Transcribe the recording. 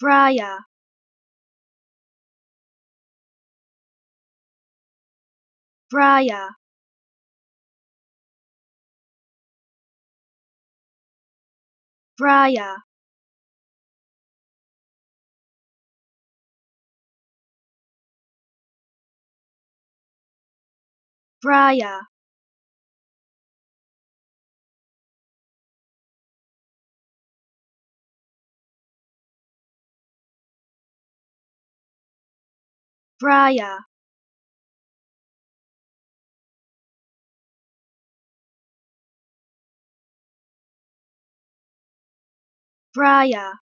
Briar Briar Briar Briar Briar Briar